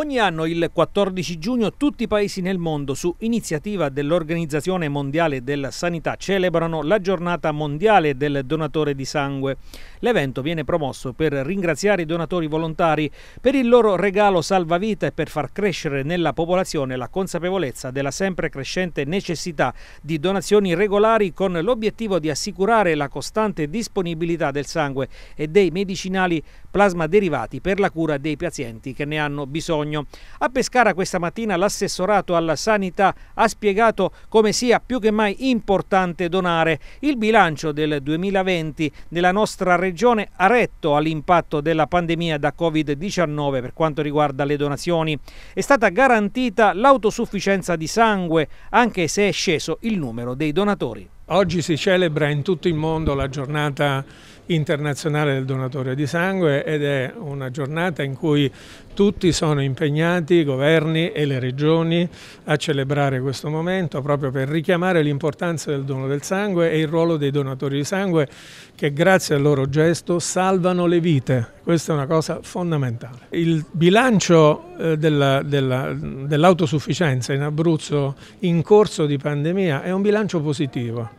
Ogni anno il 14 giugno tutti i paesi nel mondo su iniziativa dell'Organizzazione Mondiale della Sanità celebrano la giornata mondiale del donatore di sangue. L'evento viene promosso per ringraziare i donatori volontari per il loro regalo salvavita e per far crescere nella popolazione la consapevolezza della sempre crescente necessità di donazioni regolari con l'obiettivo di assicurare la costante disponibilità del sangue e dei medicinali plasma derivati per la cura dei pazienti che ne hanno bisogno bisogno. A Pescara questa mattina l'assessorato alla sanità ha spiegato come sia più che mai importante donare. Il bilancio del 2020 nella nostra regione ha retto all'impatto della pandemia da Covid-19 per quanto riguarda le donazioni. È stata garantita l'autosufficienza di sangue, anche se è sceso il numero dei donatori. Oggi si celebra in tutto il mondo la giornata internazionale del donatore di sangue ed è una giornata in cui tutti sono impegnati, i governi e le regioni, a celebrare questo momento proprio per richiamare l'importanza del dono del sangue e il ruolo dei donatori di sangue che grazie al loro gesto salvano le vite. Questa è una cosa fondamentale. Il bilancio eh, dell'autosufficienza in Abruzzo in corso di pandemia è un bilancio positivo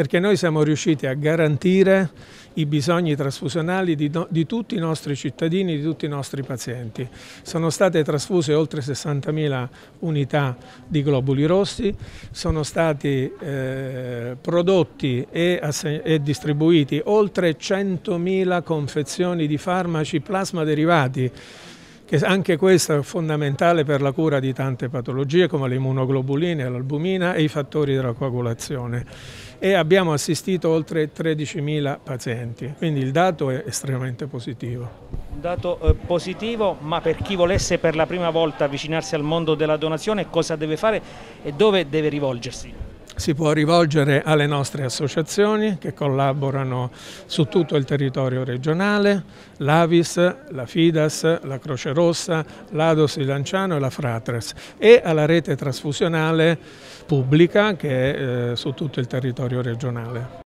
perché noi siamo riusciti a garantire i bisogni trasfusionali di, no, di, tutti i nostri cittadini, di tutti i nostri pazienti. Sono state trasfuse oltre 60.000 unità di globuli rossi, sono stati eh, prodotti e, e, distribuiti oltre 100.000 confezioni di farmaci plasma derivati che anche questa è fondamentale per la cura di tante patologie come le immunoglobuline, l'albumina e i fattori della coagulazione. E abbiamo assistito oltre 13.000 pazienti, quindi il dato è estremamente positivo. Un dato eh, positivo, ma per chi volesse per la prima volta avvicinarsi al mondo della donazione cosa deve fare e dove deve rivolgersi? si può rivolgere alle nostre associazioni che collaborano su tutto il territorio regionale, l'Avis, la Fidas, la Croce Rossa, l'Ados di Lanciano e la Fratres e alla rete trasfusionale pubblica che è eh, su tutto il territorio regionale.